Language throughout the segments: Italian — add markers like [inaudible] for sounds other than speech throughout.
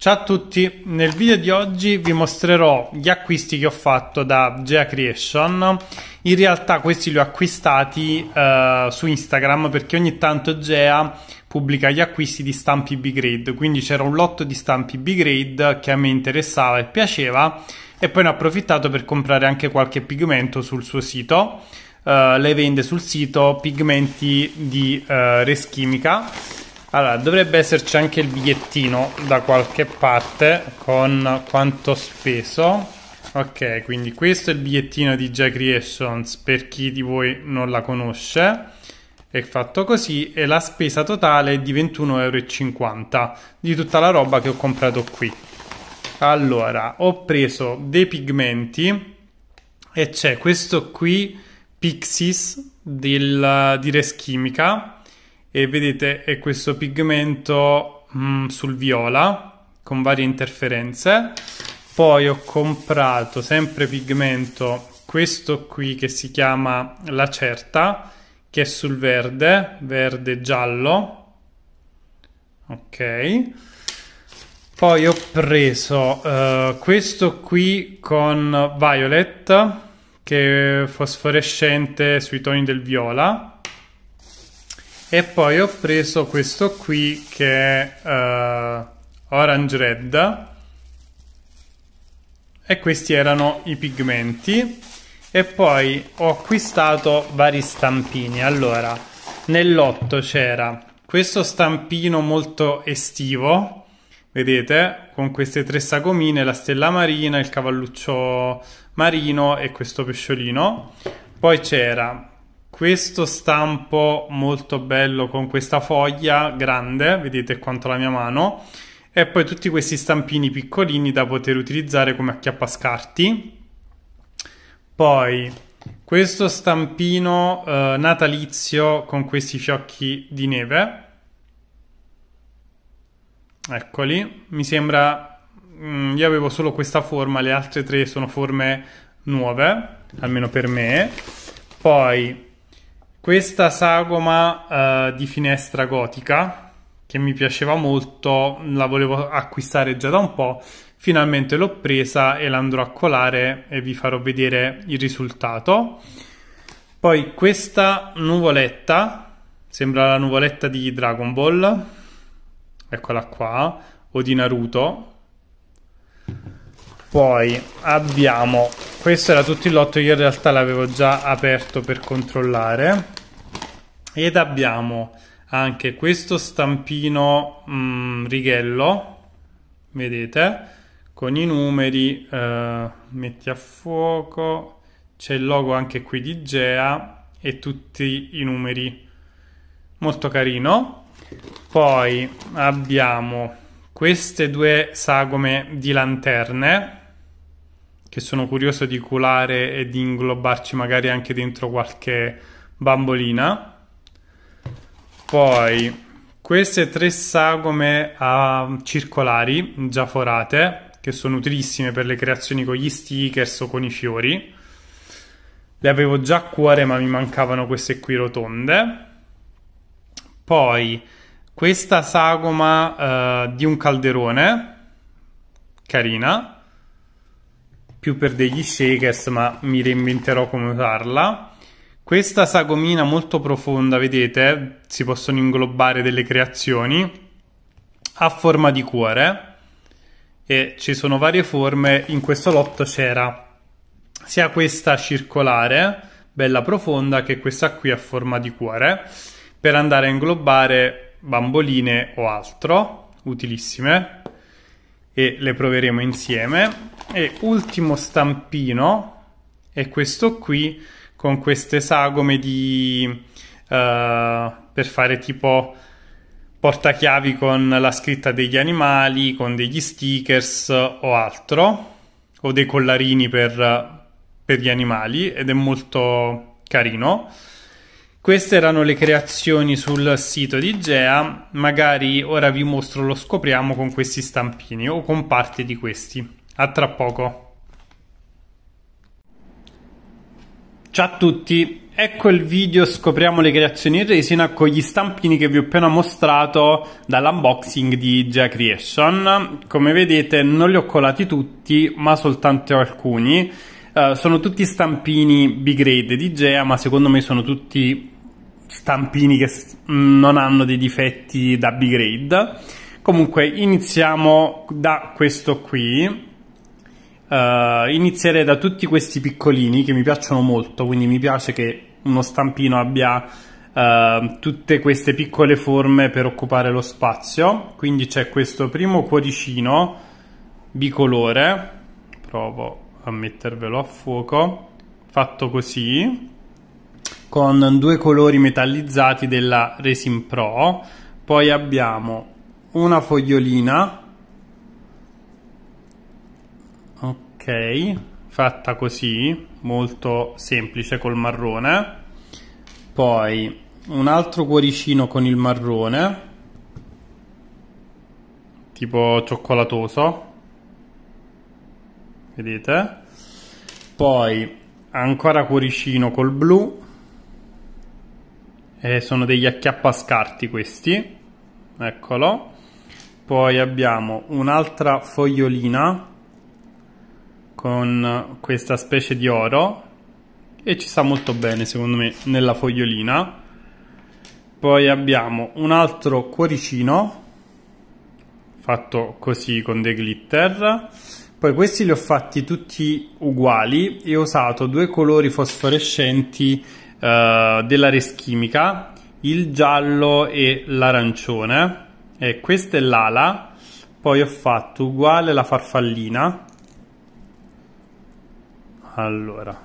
Ciao a tutti, nel video di oggi vi mostrerò gli acquisti che ho fatto da Gea Creation. In realtà questi li ho acquistati eh, su Instagram perché ogni tanto Gea pubblica gli acquisti di stampi B-Grade, quindi c'era un lotto di stampi B-Grade che a me interessava e piaceva e poi ne ho approfittato per comprare anche qualche pigmento sul suo sito. Eh, lei vende sul sito pigmenti di eh, Res allora, dovrebbe esserci anche il bigliettino da qualche parte con quanto speso. Ok, quindi questo è il bigliettino di Jack Creations per chi di voi non la conosce. È fatto così e la spesa totale è di 21,50€ di tutta la roba che ho comprato qui. Allora, ho preso dei pigmenti e c'è questo qui Pixis del, di Reschimica e vedete è questo pigmento mm, sul viola con varie interferenze poi ho comprato sempre pigmento questo qui che si chiama la certa che è sul verde verde giallo ok poi ho preso uh, questo qui con violet che è fosforescente sui toni del viola e poi ho preso questo qui che è uh, orange red e questi erano i pigmenti e poi ho acquistato vari stampini allora nell'otto c'era questo stampino molto estivo vedete con queste tre sagomine la stella marina il cavalluccio marino e questo pesciolino poi c'era questo stampo molto bello con questa foglia grande, vedete quanto la mia mano, e poi tutti questi stampini piccolini da poter utilizzare come acchiappascarti. Poi questo stampino eh, natalizio con questi fiocchi di neve. Eccoli, mi sembra mh, mm, io avevo solo questa forma, le altre tre sono forme nuove, almeno per me. Poi questa sagoma uh, di finestra gotica che mi piaceva molto, la volevo acquistare già da un po', finalmente l'ho presa e l'andrò a colare e vi farò vedere il risultato. Poi questa nuvoletta, sembra la nuvoletta di Dragon Ball, eccola qua, o di Naruto. Poi abbiamo... Questo era tutto il lotto, io in realtà l'avevo già aperto per controllare. Ed abbiamo anche questo stampino mm, righello, vedete, con i numeri, eh, metti a fuoco, c'è il logo anche qui di Gea e tutti i numeri. Molto carino. Poi abbiamo queste due sagome di lanterne che sono curioso di culare e di inglobarci magari anche dentro qualche bambolina. Poi queste tre sagome uh, circolari già forate, che sono utilissime per le creazioni con gli stickers o con i fiori. Le avevo già a cuore, ma mi mancavano queste qui rotonde. Poi questa sagoma uh, di un calderone, carina, più per degli shakers, ma mi reinventerò come usarla. Questa sagomina molto profonda, vedete, si possono inglobare delle creazioni a forma di cuore e ci sono varie forme. In questo lotto c'era sia questa circolare, bella profonda, che questa qui a forma di cuore per andare a inglobare bamboline o altro, utilissime e le proveremo insieme. E ultimo stampino è questo qui con queste sagome di... Uh, per fare tipo portachiavi con la scritta degli animali, con degli stickers o altro, o dei collarini per, per gli animali ed è molto carino. Queste erano le creazioni sul sito di Gea, magari ora vi mostro lo scopriamo con questi stampini o con parte di questi. A tra poco. Ciao a tutti, ecco il video scopriamo le creazioni in resina con gli stampini che vi ho appena mostrato dall'unboxing di Gea Creation. Come vedete non li ho colati tutti ma soltanto alcuni. Uh, sono tutti stampini B-grade di Gea ma secondo me sono tutti stampini che non hanno dei difetti da B-grade. Comunque iniziamo da questo qui. Uh, inizierei da tutti questi piccolini che mi piacciono molto, quindi mi piace che uno stampino abbia uh, tutte queste piccole forme per occupare lo spazio. Quindi c'è questo primo cuoricino bicolore, provo a mettervelo a fuoco, fatto così con due colori metallizzati della Resin Pro. Poi abbiamo una fogliolina, ok, fatta così, molto semplice col marrone. Poi un altro cuoricino con il marrone, tipo cioccolatoso, vedete? Poi ancora cuoricino col blu eh, sono degli acchiappascarti questi, eccolo. Poi abbiamo un'altra fogliolina con questa specie di oro e ci sta molto bene secondo me nella fogliolina. Poi abbiamo un altro cuoricino fatto così con dei glitter. Poi questi li ho fatti tutti uguali e ho usato due colori fosforescenti eh, della reschimica, il giallo e l'arancione. E questa è l'ala. Poi ho fatto uguale la farfallina. Allora,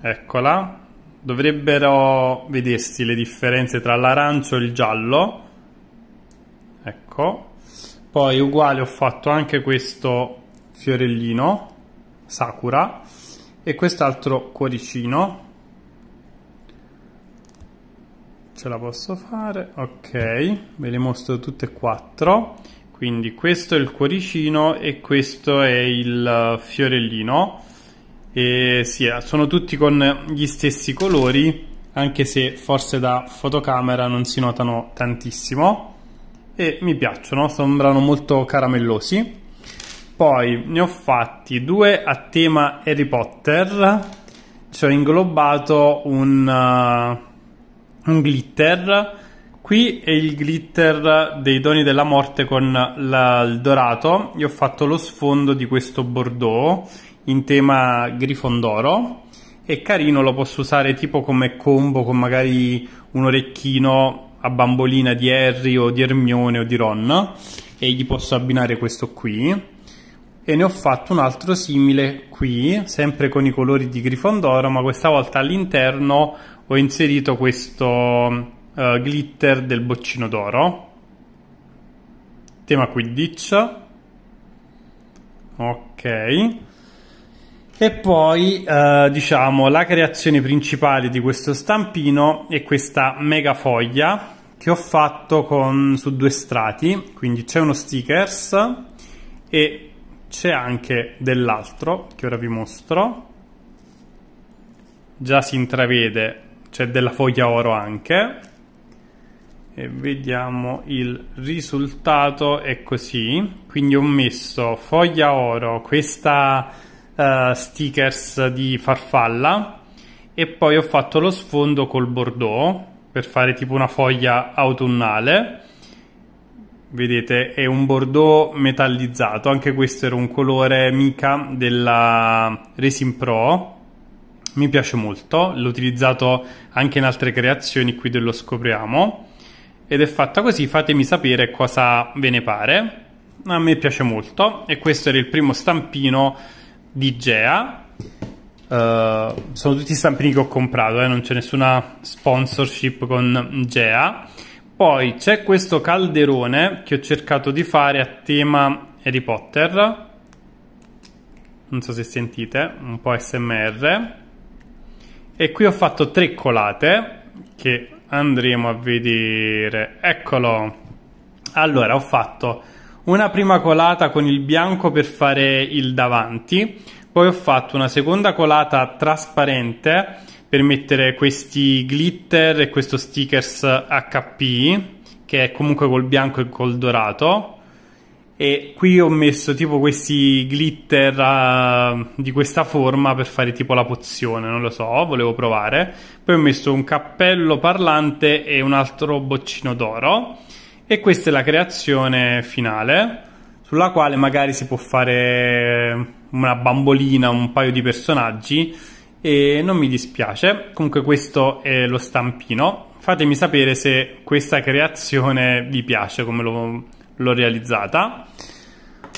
eccola. Dovrebbero vedersi le differenze tra l'arancio e il giallo. Ecco. Poi uguale ho fatto anche questo fiorellino, sakura, e quest'altro cuoricino ce la posso fare ok ve le mostro tutte e quattro quindi questo è il cuoricino e questo è il eh, fiorellino e sì, eh, sono tutti con gli stessi colori anche se forse da fotocamera non si notano tantissimo e mi piacciono, sembrano molto caramellosi poi ne ho fatti due a tema Harry Potter ci ho inglobato un eh, un glitter. Qui è il glitter dei Doni della Morte con la, il dorato. Io ho fatto lo sfondo di questo bordeaux in tema grifondoro. È carino, lo posso usare tipo come combo con magari un orecchino a bambolina di Harry o di Ermione o di Ron. E gli posso abbinare questo qui. E ne ho fatto un altro simile qui, sempre con i colori di grifondoro, ma questa volta all'interno ho inserito questo uh, glitter del boccino d'oro, tema Quidditch, ok, e poi uh, diciamo la creazione principale di questo stampino è questa mega foglia che ho fatto con, su due strati, quindi c'è uno stickers e c'è anche dell'altro che ora vi mostro già si intravede c'è della foglia oro anche e vediamo il risultato è così quindi ho messo foglia oro questa uh, stickers di farfalla e poi ho fatto lo sfondo col bordeaux per fare tipo una foglia autunnale vedete è un bordeaux metallizzato anche questo era un colore mica della resin pro mi piace molto, l'ho utilizzato anche in altre creazioni, qui dello scopriamo ed è fatta così, fatemi sapere cosa ve ne pare. A me piace molto e questo era il primo stampino di Gea. Uh, sono tutti stampini che ho comprato, eh? non c'è nessuna sponsorship con Gea. Poi c'è questo calderone che ho cercato di fare a tema Harry Potter. Non so se sentite, un po' SMR. E qui ho fatto tre colate che andremo a vedere. Eccolo. Allora, ho fatto una prima colata con il bianco per fare il davanti, poi ho fatto una seconda colata trasparente per mettere questi glitter e questo stickers HP, che è comunque col bianco e col dorato e qui ho messo tipo questi glitter uh, di questa forma per fare tipo la pozione, non lo so, volevo provare. Poi ho messo un cappello parlante e un altro boccino d'oro. E questa è la creazione finale, sulla quale magari si può fare una bambolina, un paio di personaggi. E non mi dispiace, comunque questo è lo stampino. Fatemi sapere se questa creazione vi piace, come lo l'ho realizzata.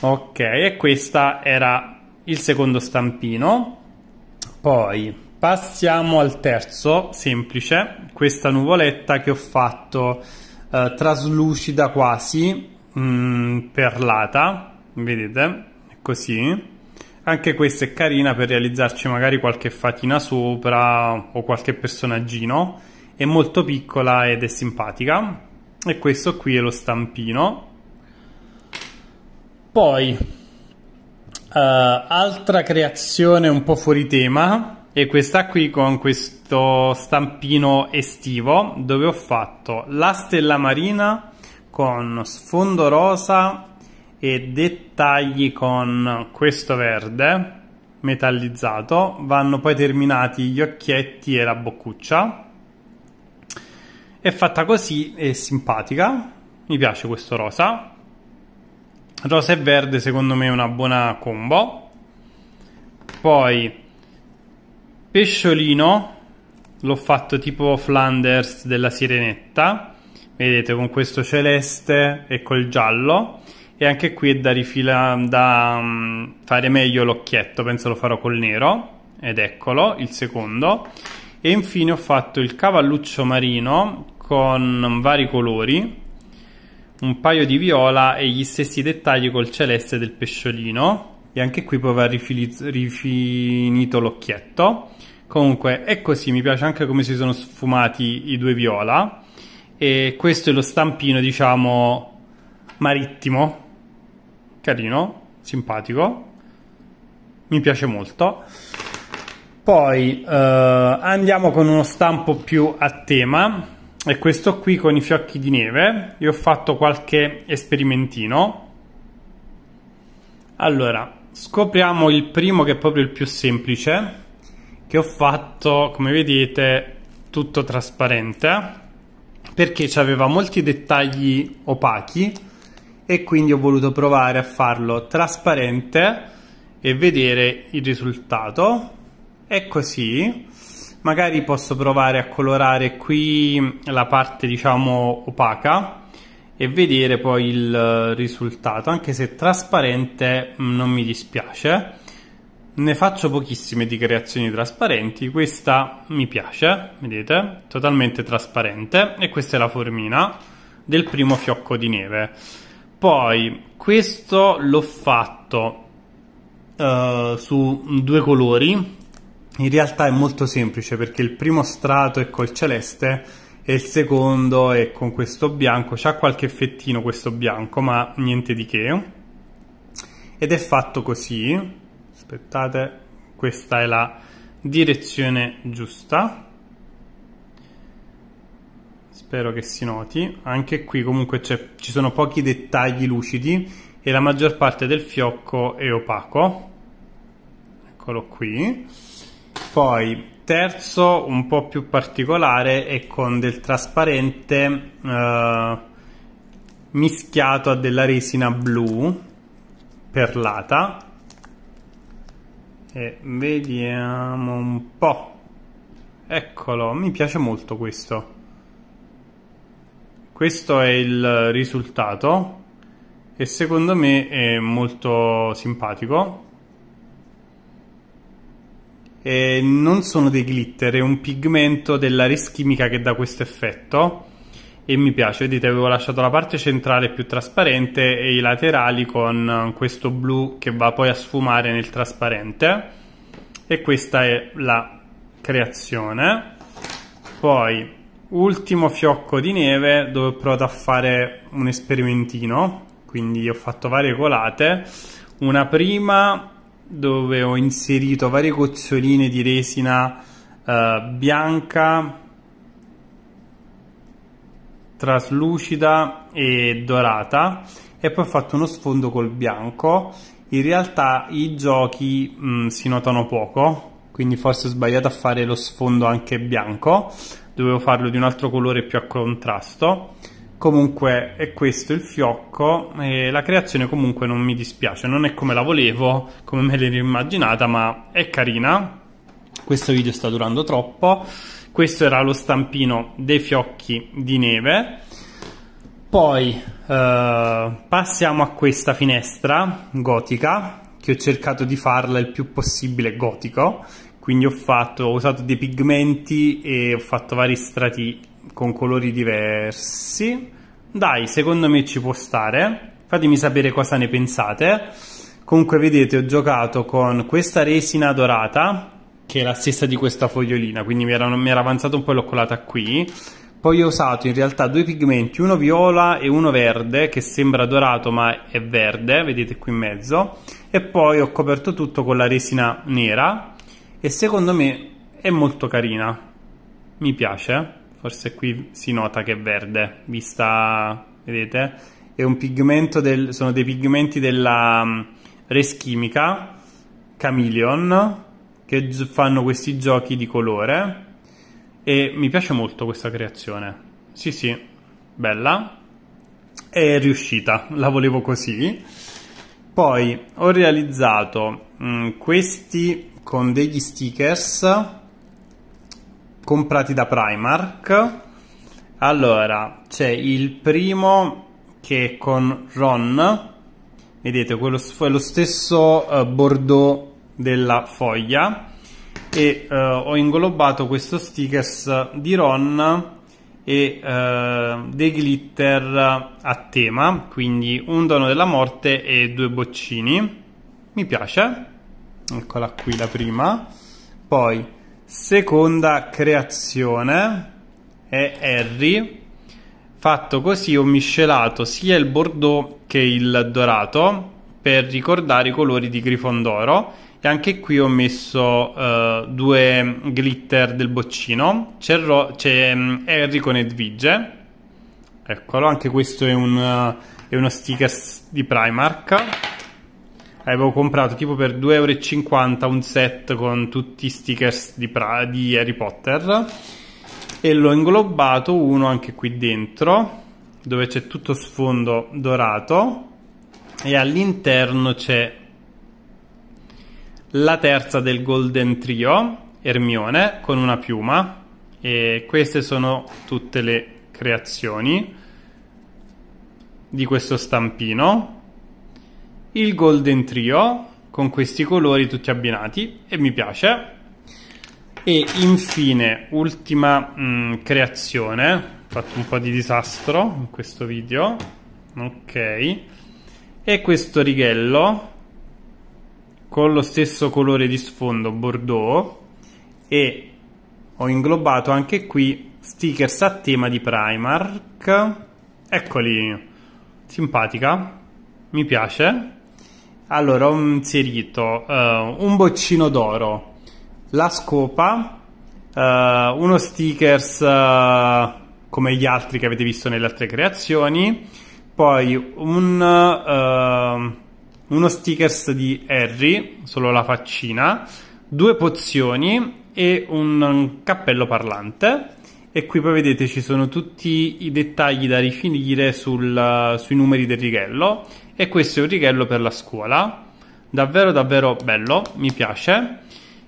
Ok, e questo era il secondo stampino. Poi passiamo al terzo, semplice, questa nuvoletta che ho fatto eh, traslucida quasi, mh, mm, perlata, vedete, così. Anche questa è carina per realizzarci magari qualche fatina sopra o qualche personaggino. È molto piccola ed è simpatica. E questo qui è lo stampino poi, uh, altra creazione un po' fuori tema, e questa qui con questo stampino estivo, dove ho fatto la stella marina con sfondo rosa e dettagli con questo verde metallizzato vanno poi terminati gli occhietti e la boccuccia è fatta così è simpatica mi piace questo rosa rosa e verde secondo me è una buona combo poi pesciolino l'ho fatto tipo Flanders della sirenetta vedete con questo celeste e col giallo e anche qui è da, rifila, da mm, fare meglio l'occhietto penso lo farò col nero ed eccolo il secondo e infine ho fatto il cavalluccio marino con vari colori un paio di viola e gli stessi dettagli col celeste del pesciolino e anche qui poi va rifinito l'occhietto comunque è così mi piace anche come si sono sfumati i due viola e questo è lo stampino diciamo marittimo carino simpatico mi piace molto poi eh, andiamo con uno stampo più a tema è questo qui con i fiocchi di neve. Io ho fatto qualche esperimentino. Allora, scopriamo il primo che è proprio il più semplice, che ho fatto, come vedete, tutto trasparente, perché aveva molti dettagli opachi e quindi ho voluto provare a farlo trasparente e vedere il risultato. è così magari posso provare a colorare qui la parte diciamo opaca e vedere poi il eh, risultato anche se trasparente mm, non mi dispiace ne faccio pochissime di creazioni trasparenti questa mi piace vedete totalmente trasparente e questa è la formina del primo fiocco di neve poi questo l'ho fatto uh, su due colori in realtà è molto semplice perché il primo strato è col celeste e il secondo è con questo bianco, c'ha qualche fettino questo bianco ma niente di che ed è fatto così, aspettate, questa è la direzione giusta spero che si noti anche qui comunque ci sono pochi dettagli lucidi e la maggior parte del fiocco è opaco eccolo qui poi terzo, un po' più particolare e con del trasparente eh, mischiato a della resina blu perlata. E vediamo un po'. Eccolo, mi piace molto questo. Questo è il risultato e secondo me è molto simpatico eh, non sono dei glitter, è un pigmento della reschimica che dà questo effetto e mi piace, vedete avevo lasciato la parte centrale più trasparente e i laterali con questo blu che va poi a sfumare nel trasparente e questa è la creazione poi ultimo fiocco di neve dove ho provato a fare un esperimentino quindi ho fatto varie colate una prima dove ho inserito varie goccioline di resina eh, bianca traslucida e dorata e poi ho fatto uno sfondo col bianco in realtà i giochi mh, mm, si notano poco quindi forse ho sbagliato a fare lo sfondo anche bianco dovevo farlo di un altro colore più a contrasto comunque è questo il fiocco e la creazione comunque non mi dispiace non è come la volevo come me l'ero immaginata ma è carina questo video sta durando troppo questo era lo stampino dei fiocchi di neve poi eh, passiamo a questa finestra gotica che ho cercato di farla il più possibile gotico quindi ho, fatto, ho usato dei pigmenti e ho fatto vari strati con colori diversi. Dai, secondo me ci può stare. Fatemi sapere cosa ne pensate. Comunque vedete, ho giocato con questa resina dorata, che è la stessa di questa fogliolina, quindi mi era, mi era avanzato un po' e l'ho colata qui. Poi ho usato in realtà due pigmenti, uno viola e uno verde, che sembra dorato ma è verde, vedete qui in mezzo. E poi ho coperto tutto con la resina nera e secondo me è molto carina. Mi piace forse qui si nota che è verde, vista, vedete? È un pigmento del, sono dei pigmenti della mm, reschimica Chameleon che fanno questi giochi di colore e mi piace molto questa creazione. Sì, sì, bella. È riuscita, [laughs] la volevo così. Poi ho realizzato mh, mm, questi con degli stickers comprati da Primark. Allora, c'è il primo che è con Ron, vedete, quello, è lo stesso uh, bordeaux della foglia e uh, ho inglobato questo stickers di Ron e uh, dei glitter a tema, quindi un dono della morte e due boccini. Mi piace. Eccola qui la prima. Poi seconda creazione è Harry fatto così ho miscelato sia il bordeaux che il dorato per ricordare i colori di Grifondoro e anche qui ho messo uh, due glitter del boccino c'è, ro- c'è mm, Harry con Edvige eccolo anche questo è, un, uh, è uno sticker di Primark avevo comprato tipo per 2,50€ un set con tutti i stickers di, pra- di Harry Potter e l'ho inglobato uno anche qui dentro dove c'è tutto sfondo dorato e all'interno c'è la terza del Golden Trio, Ermione, con una piuma e queste sono tutte le creazioni di questo stampino il Golden Trio con questi colori tutti abbinati e mi piace. E infine, ultima mh, mm, creazione, ho fatto un po' di disastro in questo video, ok, è questo righello con lo stesso colore di sfondo bordeaux e ho inglobato anche qui stickers a tema di Primark eccoli simpatica mi piace allora, ho inserito uh, un boccino d'oro, la scopa, uh, uno stickers uh, come gli altri che avete visto nelle altre creazioni, poi un, uno stickers di Harry, solo la faccina, due pozioni e un cappello parlante e qui poi vedete ci sono tutti i dettagli da rifinire sul, sui numeri del righello e questo è un righello per la scuola davvero davvero bello mi piace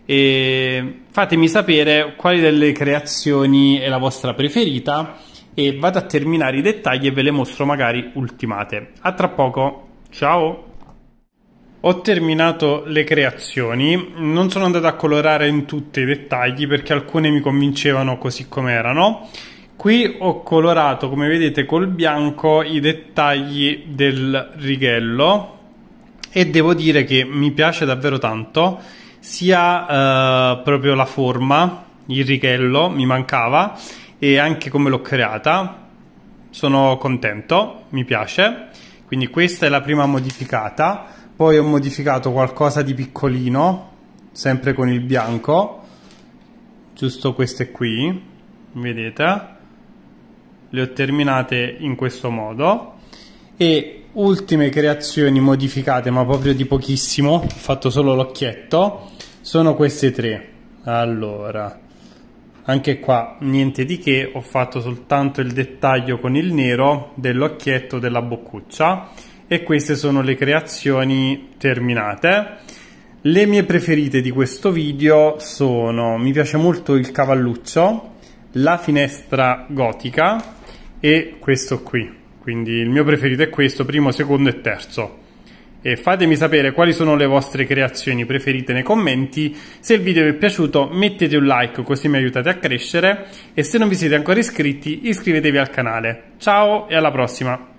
e fatemi sapere quali delle creazioni è la vostra preferita e vado a terminare i dettagli e ve le mostro magari ultimate a tra poco ciao ho terminato le creazioni, non sono andato a colorare in tutti i dettagli perché alcune mi convincevano così come erano. Qui ho colorato, come vedete, col bianco i dettagli del righello e devo dire che mi piace davvero tanto sia eh, proprio la forma, il righello mi mancava e anche come l'ho creata. Sono contento, mi piace. Quindi questa è la prima modificata poi ho modificato qualcosa di piccolino, sempre con il bianco, giusto queste qui, vedete? Le ho terminate in questo modo. E ultime creazioni modificate, ma proprio di pochissimo, ho fatto solo l'occhietto, sono queste tre. Allora, anche qua niente di che, ho fatto soltanto il dettaglio con il nero dell'occhietto della boccuccia e queste sono le creazioni terminate. Le mie preferite di questo video sono, mi piace molto il cavalluccio, la finestra gotica e questo qui. Quindi il mio preferito è questo, primo, secondo e terzo. E fatemi sapere quali sono le vostre creazioni preferite nei commenti. Se il video vi è piaciuto mettete un like così mi aiutate a crescere e se non vi siete ancora iscritti iscrivetevi al canale. Ciao e alla prossima!